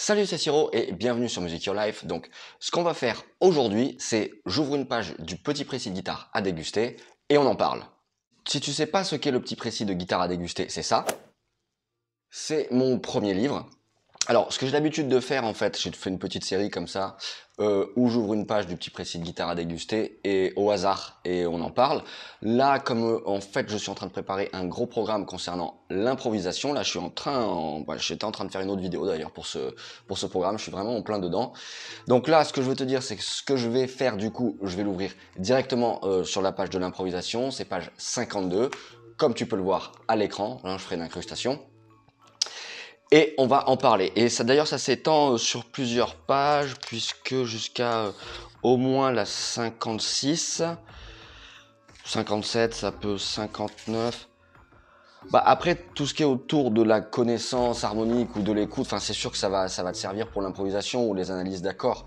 Salut, c'est Siro et bienvenue sur Music Your Life. Donc, ce qu'on va faire aujourd'hui, c'est j'ouvre une page du petit précis de guitare à déguster et on en parle. Si tu sais pas ce qu'est le petit précis de guitare à déguster, c'est ça. C'est mon premier livre alors, ce que j'ai l'habitude de faire, en fait, j'ai fait une petite série comme ça, euh, où j'ouvre une page du petit précis de guitare à déguster, et au hasard, et on en parle. Là, comme euh, en fait, je suis en train de préparer un gros programme concernant l'improvisation, là, je suis en train, Bah, j'étais en train de faire une autre vidéo d'ailleurs pour ce, pour ce programme, je suis vraiment en plein dedans. Donc là, ce que je veux te dire, c'est que ce que je vais faire, du coup, je vais l'ouvrir directement euh, sur la page de l'improvisation, c'est page 52, comme tu peux le voir à l'écran, là, hein, je ferai une incrustation. Et on va en parler. Et ça, d'ailleurs, ça s'étend euh, sur plusieurs pages, puisque jusqu'à euh, au moins la 56, 57, ça peut 59. Bah après tout ce qui est autour de la connaissance harmonique ou de l'écoute, c'est sûr que ça va, ça va te servir pour l'improvisation ou les analyses d'accords.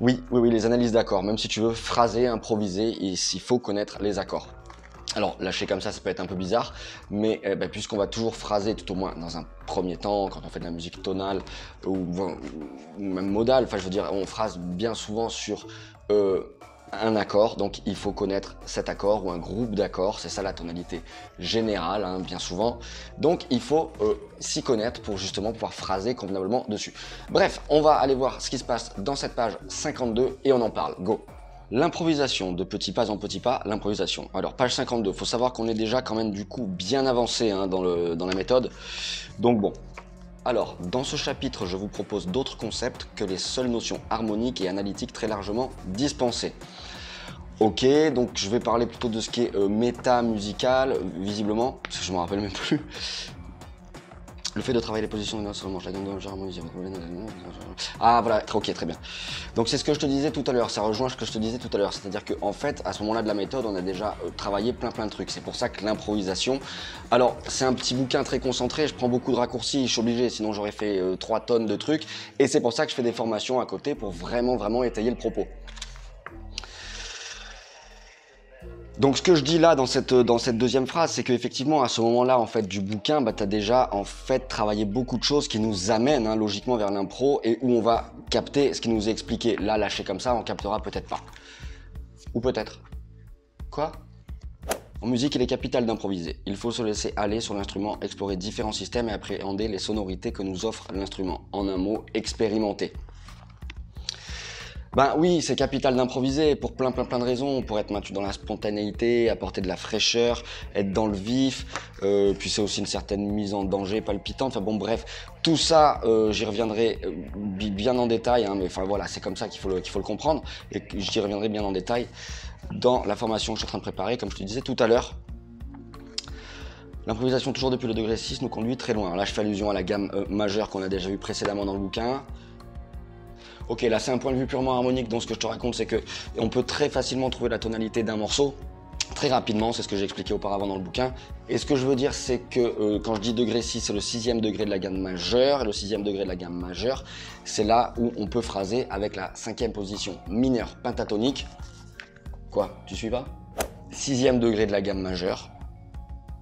Oui, oui, oui, les analyses d'accords. Même si tu veux phraser, improviser, il faut connaître les accords. Alors, lâcher comme ça, ça peut être un peu bizarre, mais eh ben, puisqu'on va toujours phraser, tout au moins dans un premier temps, quand on fait de la musique tonale euh, ou, même modale, enfin je veux dire, on phrase bien souvent sur euh, un accord, donc il faut connaître cet accord ou un groupe d'accords, c'est ça la tonalité générale, hein, bien souvent. Donc il faut euh, s'y connaître pour justement pouvoir phraser convenablement dessus. Bref, on va aller voir ce qui se passe dans cette page 52 et on en parle. Go L'improvisation, de petits pas en petits pas, l'improvisation. Alors, page 52, faut savoir qu'on est déjà quand même du coup bien avancé hein, dans, le, dans la méthode. Donc bon, alors, dans ce chapitre, je vous propose d'autres concepts que les seules notions harmoniques et analytiques très largement dispensées. Ok, donc je vais parler plutôt de ce qui est euh, méta musical, visiblement, parce que je ne me rappelle même plus. Le fait de travailler les positions de la Ah voilà, ok, très bien. Donc c'est ce que je te disais tout à l'heure, ça rejoint ce que je te disais tout à l'heure. C'est-à-dire qu'en en fait, à ce moment-là de la méthode, on a déjà euh, travaillé plein plein de trucs. C'est pour ça que l'improvisation. Alors, c'est un petit bouquin très concentré, je prends beaucoup de raccourcis, je suis obligé, sinon j'aurais fait euh, trois 3 tonnes de trucs. Et c'est pour ça que je fais des formations à côté pour vraiment vraiment étayer le propos. Donc ce que je dis là dans cette, deuxième phrase, c'est qu'effectivement à ce moment-là en fait du bouquin, bah, tu as déjà en fait travaillé beaucoup de choses qui nous amènent hein, logiquement vers l'impro et où on va capter ce qui nous est expliqué. Là lâché comme ça, on captera peut-être pas. Ou peut-être. Quoi En musique, il est capital d'improviser. Il faut se laisser aller sur l'instrument, explorer différents systèmes et appréhender les sonorités que nous offre l'instrument. En un mot, expérimenter. Ben oui, c'est capital d'improviser pour plein plein plein de raisons, pour être maintenu dans la spontanéité, apporter de la fraîcheur, être dans le vif, euh, puis c'est aussi une certaine mise en danger palpitante, enfin bon bref, tout ça, euh, j'y reviendrai euh, bien en détail, hein, mais enfin voilà, c'est comme ça qu'il faut, le, qu'il faut le comprendre, et j'y reviendrai bien en détail dans la formation que je suis en train de préparer, comme je te disais tout à l'heure. L'improvisation toujours depuis le degré 6 nous conduit très loin. Là, je fais allusion à la gamme majeure qu'on a déjà vue précédemment dans le bouquin. Ok, là c'est un point de vue purement harmonique, donc ce que je te raconte c'est que on peut très facilement trouver la tonalité d'un morceau très rapidement, c'est ce que j'ai expliqué auparavant dans le bouquin. Et ce que je veux dire, c'est que euh, quand je dis degré 6, c'est le sixième degré de la gamme majeure, et le sixième degré de la gamme majeure, c'est là où on peut phraser avec la cinquième position mineure pentatonique. Quoi Tu suis pas Sixième degré de la gamme majeure,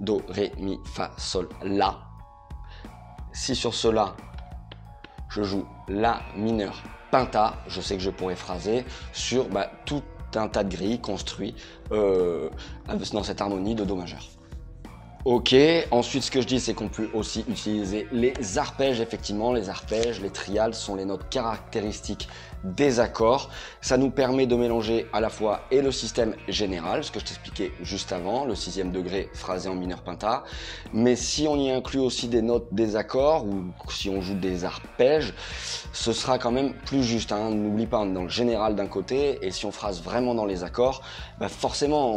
Do, Ré, Mi, Fa, Sol, La. Si sur cela, je joue La mineur Pinta, je sais que je pourrais phraser, sur bah, tout un tas de grilles construites euh, dans cette harmonie de Do majeur. Ok, ensuite ce que je dis c'est qu'on peut aussi utiliser les arpèges, effectivement les arpèges, les triades sont les notes caractéristiques des accords. Ça nous permet de mélanger à la fois et le système général, ce que je t'expliquais juste avant, le sixième degré phrasé en mineur pinta, mais si on y inclut aussi des notes des accords ou si on joue des arpèges, ce sera quand même plus juste. Hein. N'oublie pas, on est dans le général d'un côté et si on phrase vraiment dans les accords, bah, forcément,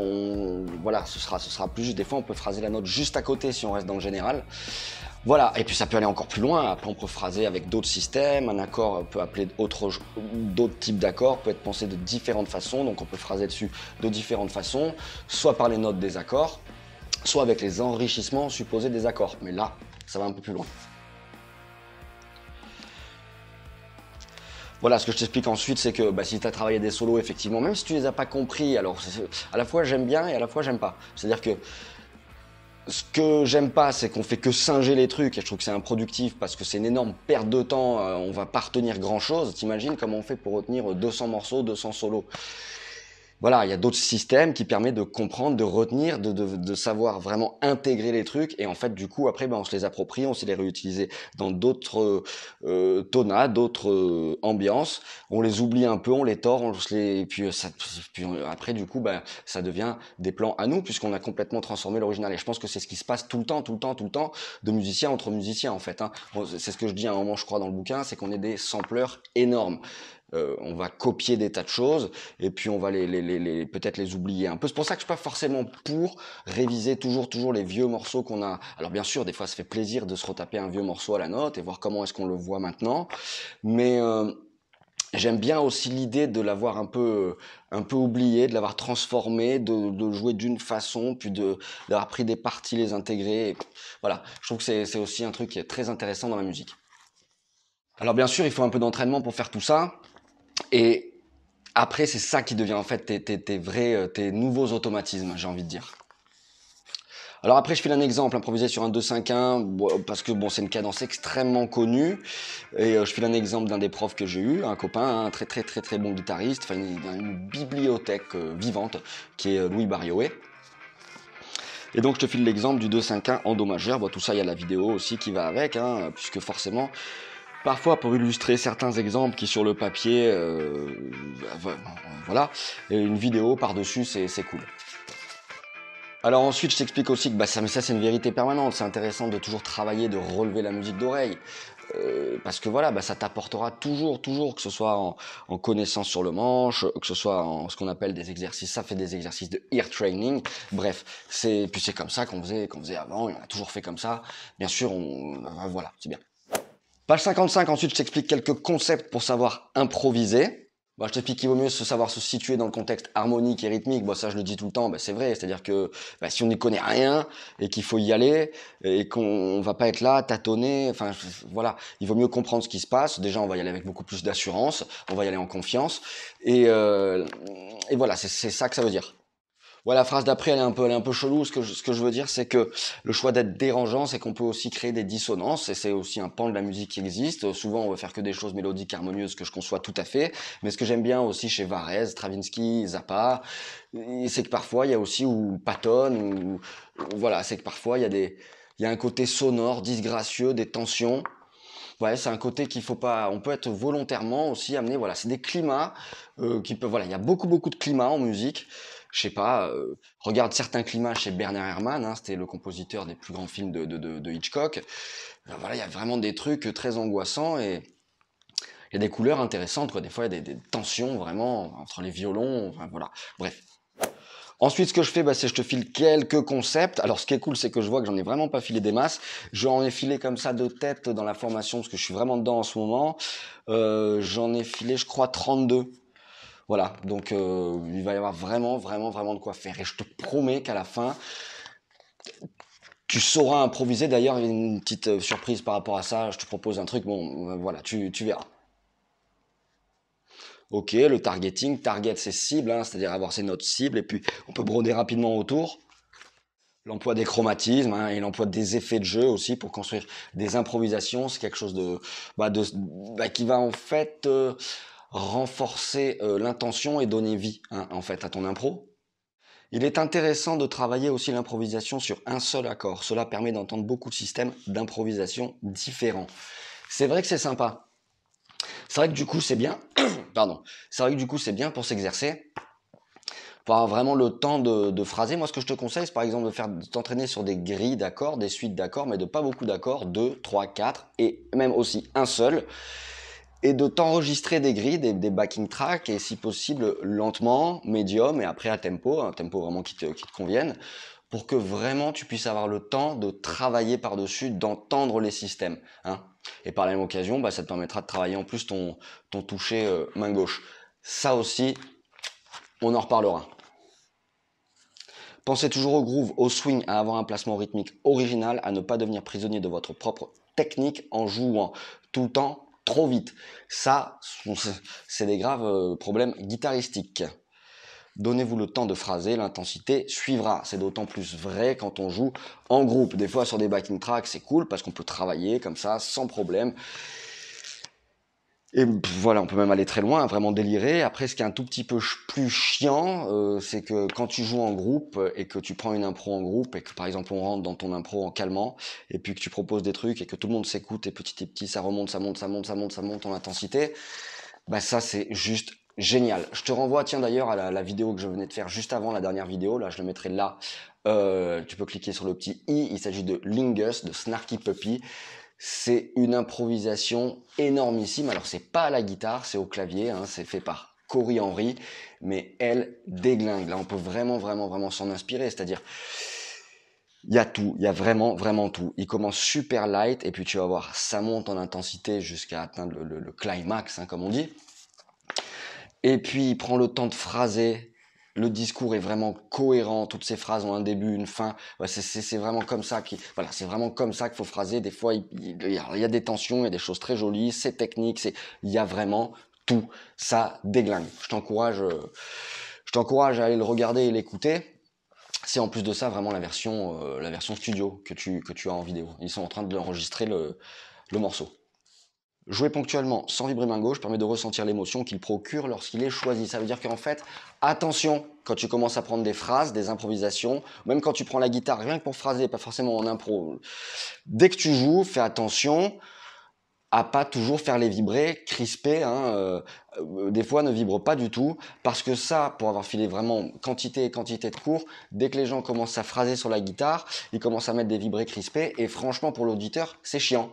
voilà, ce sera, ce sera plus juste. Des fois, on peut phraser la note juste à côté si on reste dans le général. Voilà, et puis ça peut aller encore plus loin. Après, on peut phraser avec d'autres systèmes. Un accord peut appeler d'autres types d'accords, peut être pensé de différentes façons. Donc, on peut phraser dessus de différentes façons, soit par les notes des accords, soit avec les enrichissements supposés des accords. Mais là, ça va un peu plus loin. voilà, ce que je t'explique ensuite, c'est que bah, si tu as travaillé des solos, effectivement, même si tu les as pas compris, alors à la fois j'aime bien et à la fois j'aime pas. C'est-à-dire que ce que j'aime pas, c'est qu'on fait que singer les trucs, et je trouve que c'est improductif parce que c'est une énorme perte de temps, euh, on va pas retenir grand chose. T'imagines comment on fait pour retenir 200 morceaux, 200 solos voilà, il y a d'autres systèmes qui permettent de comprendre, de retenir, de, savoir vraiment intégrer les trucs. Et en fait, du coup, après, ben, on se les approprie, on sait les réutiliser dans d'autres euh, euh d'autres euh, ambiances. On les oublie un peu, on les tord, on les... Et puis, euh, ça, puis après, du coup, ben, ça devient des plans à nous, puisqu'on a complètement transformé l'original. Et je pense que c'est ce qui se passe tout le temps, tout le temps, tout le temps, de musiciens entre musiciens, en fait. Hein. c'est ce que je dis à un moment, je crois, dans le bouquin, c'est qu'on est des sampleurs énormes. Euh, on va copier des tas de choses et puis on va les, peut-être les oublier un peu. C'est pour ça que je suis pas forcément pour réviser toujours toujours les vieux morceaux qu'on a. Alors bien sûr, des fois, ça fait plaisir de se retaper un vieux morceau à la note et voir comment est-ce qu'on le voit maintenant, mais euh, J'aime bien aussi l'idée de l'avoir un peu, un peu oublié, de l'avoir transformé, de, de jouer d'une façon, puis de d'avoir pris des parties, les intégrer. voilà, je trouve que c'est aussi un truc qui est très intéressant dans la musique. Alors bien sûr, il faut un peu d'entraînement pour faire tout ça. Et après, c'est ça qui devient en fait tes, tes, vrais, euh, tes nouveaux automatismes, j'ai envie de dire. Alors après, je file un exemple improvisé sur un 2-5-1, parce que bon, c'est une cadence extrêmement connue. Et euh, je file un exemple d'un des profs que j'ai eu, un copain, un très très très très bon guitariste, enfin une, une bibliothèque euh, vivante, qui est Louis Barioé. Et donc je te file l'exemple du 2-5-1 en Do majeur. tout ça, il y a la vidéo aussi qui va avec, hein, puisque forcément, Parfois, pour illustrer certains exemples qui sur le papier, euh, voilà, une vidéo par-dessus, c'est cool. Alors ensuite, je t'explique aussi que bah, ça, ça c'est une vérité permanente, c'est intéressant de toujours travailler, de relever la musique d'oreille. Euh, parce que voilà, bah, ça t'apportera toujours, toujours, que ce soit en, connaissance sur le manche, que ce soit en ce qu'on appelle des exercices, ça fait des exercices de ear training. Bref, c'est puis c'est comme ça qu'on faisait, qu'on faisait avant, on a toujours fait comme ça. Bien sûr, on, euh, voilà, c'est bien. Page 55, ensuite, je t'explique quelques concepts pour savoir improviser. Bon, bah, je t'explique qu'il vaut mieux se savoir se situer dans le contexte harmonique et rythmique. Bah, ça, je le dis tout le temps, bah, c'est vrai. C'est-à-dire que si on n'y connaît rien et qu'il faut y aller et qu'on va pas être là, tâtonner, enfin voilà, il vaut mieux comprendre ce qui se passe. Déjà, on va y aller avec beaucoup plus d'assurance, on va y aller en confiance. Et, euh, et voilà, c'est ça que ça veut dire. Ouais, la phrase d'après, elle est un peu, elle est un peu chelou. Ce que je, ce que je veux dire, c'est que le choix d'être dérangeant, c'est qu'on peut aussi créer des dissonances, et c'est aussi un pan de la musique qui existe. Souvent, on veut faire que des choses mélodiques, harmonieuses, que je conçois tout à fait. Mais ce que j'aime bien aussi chez Varese, Stravinsky, Zappa, euh, c'est que parfois, il y a aussi ou Patton, ou voilà, c'est que parfois, il y a des, il y a un côté sonore, disgracieux, des tensions ouais, c'est un côté qu'il faut pas. On peut être volontairement aussi amené. Voilà, c'est des climats euh, qui peuvent. Voilà, il y a beaucoup beaucoup de climats en musique je sais pas, euh, regarde certains climats chez Bernard Herrmann, hein, c'était le compositeur des plus grands films de, Hitchcock. Euh, voilà, il y a vraiment des trucs très angoissants et il y a des couleurs intéressantes, quoi. Des fois, il y a des, tensions vraiment entre les violons, voilà. Bref. Ensuite, ce que je fais, bah, c'est je te file quelques concepts. Alors, ce qui est cool, c'est que je vois que j'en ai vraiment pas filé des masses. J'en ai filé comme ça de tête dans la formation, parce que je suis vraiment dedans en ce moment. Euh, j'en ai filé, je crois, 32. Voilà, donc euh, il va y avoir vraiment, vraiment, vraiment de quoi faire. Et je te promets qu'à la fin, tu sauras improviser. D'ailleurs, il une petite euh, surprise par rapport à ça. Je te propose un truc. Bon, euh, voilà, tu, verras. Ok, le targeting. Target, c'est cible, hein, c'est-à-dire avoir ses notes cibles. Et puis, on peut broder rapidement autour. L'emploi des chromatismes hein, et l'emploi des effets de jeu aussi pour construire des improvisations. C'est quelque chose de, bah, bah, qui va en fait renforcer euh, l'intention et donner vie hein, en fait à ton impro. Il est intéressant de travailler aussi l'improvisation sur un seul accord. Cela permet d'entendre beaucoup de systèmes d'improvisation différents. C'est vrai que c'est sympa. C'est vrai que du coup c'est bien. Pardon. C'est vrai que du coup c'est bien pour s'exercer pour avoir vraiment le temps de, phraser. Moi, ce que je te conseille, c'est par exemple de faire t'entraîner sur des grilles d'accords, des suites d'accords, mais de pas beaucoup d'accords, Deux, trois, quatre, et même aussi un seul et de t'enregistrer des grilles, des, backing tracks, et si possible lentement, médium, et après à tempo, un tempo vraiment qui te, qui te convienne, pour que vraiment tu puisses avoir le temps de travailler par-dessus, d'entendre les systèmes. Hein. Et par la même occasion, bah, ça te permettra de travailler en plus ton, ton toucher euh, main gauche. Ça aussi, on en reparlera. Pensez toujours au groove, au swing, à avoir un placement rythmique original, à ne pas devenir prisonnier de votre propre technique en jouant tout le temps trop vite. Ça, c'est des graves euh, problèmes guitaristiques. Donnez-vous le temps de phraser, l'intensité suivra. C'est d'autant plus vrai quand on joue en groupe. Des fois sur des backing tracks, c'est cool parce qu'on peut travailler comme ça sans problème. Et voilà, on peut même aller très loin, vraiment délirer. Après, ce qui est un tout petit peu plus chiant, euh, c'est que quand tu joues en groupe et que tu prends une impro en groupe et que par exemple on rentre dans ton impro en calmant et puis que tu proposes des trucs et que tout le monde s'écoute et petit à petit ça remonte, ça monte, ça monte, ça monte, ça monte en intensité, bah ça c'est juste génial. Je te renvoie, tiens d'ailleurs, à la, vidéo que je venais de faire juste avant la dernière vidéo, là je le mettrai là. Euh, tu peux cliquer sur le petit i, il s'agit de Lingus, de Snarky Puppy. C'est une improvisation énormissime. Alors c'est pas à la guitare, c'est au clavier, hein, c'est fait par Cory Henry, mais elle déglingue. Là, on peut vraiment, vraiment, vraiment s'en inspirer. C'est-à-dire, il y a tout, il y a vraiment, vraiment tout. Il commence super light et puis tu vas voir, ça monte en intensité jusqu'à atteindre le, climax, hein, comme on dit. Et puis il prend le temps de phraser, le discours est vraiment cohérent, toutes ces phrases ont un début, une fin. C'est vraiment comme ça qu'il voilà, c'est vraiment comme ça qu'il faut phraser. Des fois, il, y a des tensions, il y a des choses très jolies, c'est technique, c'est il y a vraiment tout. Ça déglingue. Je t'encourage, je t'encourage à aller le regarder et l'écouter. C'est en plus de ça vraiment la version, euh, la version studio que tu, que tu as en vidéo. Ils sont en train de l'enregistrer le, le morceau. Jouer ponctuellement sans vibrer main gauche permet de ressentir l'émotion qu'il procure lorsqu'il est choisi. Ça veut dire qu'en fait, attention quand tu commences à prendre des phrases, des improvisations, même quand tu prends la guitare, rien que pour phraser, pas forcément en impro. Dès que tu joues, fais attention à pas toujours faire les vibrés crispés, hein, euh, des fois, ne vibre pas du tout parce que ça, pour avoir filé vraiment quantité et quantité de cours, dès que les gens commencent à phraser sur la guitare, ils commencent à mettre des vibrés crispés et franchement, pour l'auditeur, c'est chiant.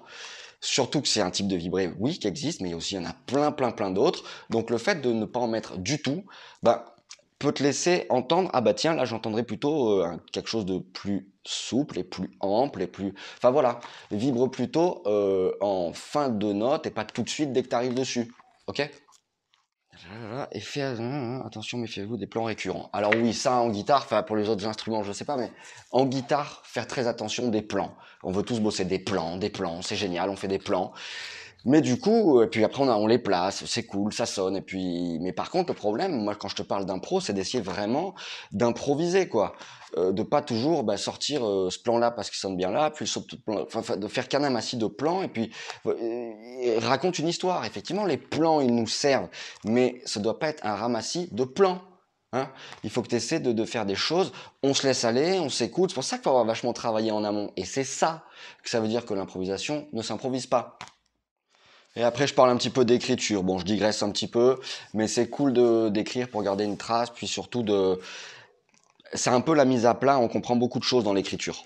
Surtout que c'est un type de vibré, oui, qui existe, mais aussi il y en a plein, plein, plein d'autres. Donc le fait de ne pas en mettre du tout, bah, peut te laisser entendre, ah bah tiens, là j'entendrai plutôt euh, quelque chose de plus souple et plus ample et plus... Enfin voilà, vibre plutôt euh, en fin de note et pas tout de suite dès que tu arrives dessus. Ok et faire euh, attention, méfiez-vous des plans récurrents. Alors oui, ça en guitare, enfin pour les autres instruments, je sais pas, mais en guitare, faire très attention des plans. On veut tous bosser des plans, des plans, c'est génial, on fait des plans. Mais du coup, et euh, puis après, on, les place, c'est cool, ça sonne. Et puis, mais par contre, le problème, moi, quand je te parle d'impro, c'est d'essayer vraiment d'improviser, quoi. Euh, de pas toujours bah, sortir euh, ce plan-là parce qu'il sonne bien là, puis de faire qu'un amassis de plans, et puis raconte une histoire. Effectivement, les plans, ils nous servent, mais ça doit pas être un ramassis de plans. Hein il faut que tu essaies de, de, faire des choses, on se laisse aller, on s'écoute, c'est pour ça qu'il faut avoir vachement travaillé en amont. Et c'est ça que ça veut dire que l'improvisation ne s'improvise pas. Et après, je parle un petit peu d'écriture. Bon, je digresse un petit peu, mais c'est cool d'écrire pour garder une trace, puis surtout de. C'est un peu la mise à plat. On comprend beaucoup de choses dans l'écriture.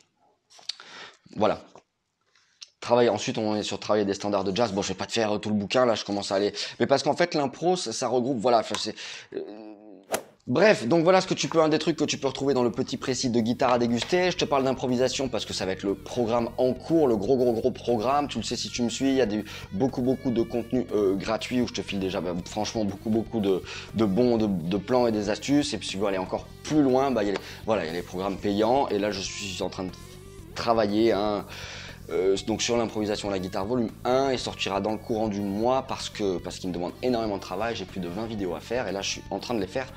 Voilà. Travail. Ensuite, on est sur travailler des standards de jazz. Bon, je vais pas te faire tout le bouquin là. Je commence à aller. Mais parce qu'en fait, l'impro, ça, regroupe. Voilà. Enfin, c'est euh, Bref, donc voilà ce que tu peux, un des trucs que tu peux retrouver dans le petit précis de guitare à déguster. Je te parle d'improvisation parce que ça va être le programme en cours, le gros gros gros programme. Tu le sais si tu me suis, il y a beaucoup beaucoup de contenu euh, gratuit où je te file déjà bah, franchement beaucoup beaucoup de, bons, de, plans et des astuces. Et puis si tu veux aller encore plus loin, bah, il y a les, voilà, les programmes payants. Et là, je suis en train de travailler hein, euh, donc sur l'improvisation la guitare volume 1 et sortira dans le courant du mois parce que parce qu'il me demande énormément de travail, j'ai plus de 20 vidéos à faire et là je suis en train de les faire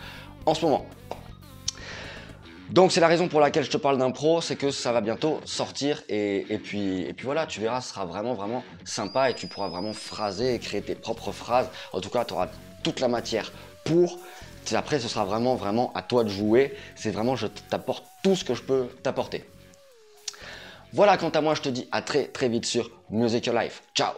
en ce moment. Donc c'est la raison pour laquelle je te parle d'impro, c'est que ça va bientôt sortir et, puis, et puis voilà, tu verras, ce sera vraiment vraiment sympa et tu pourras vraiment phraser et créer tes propres phrases. En tout cas, tu auras toute la matière pour. après, ce sera vraiment vraiment à toi de jouer. C'est vraiment, je t'apporte tout ce que je peux t'apporter. Voilà, quant à moi, je te dis à très très vite sur Music Your Life. Ciao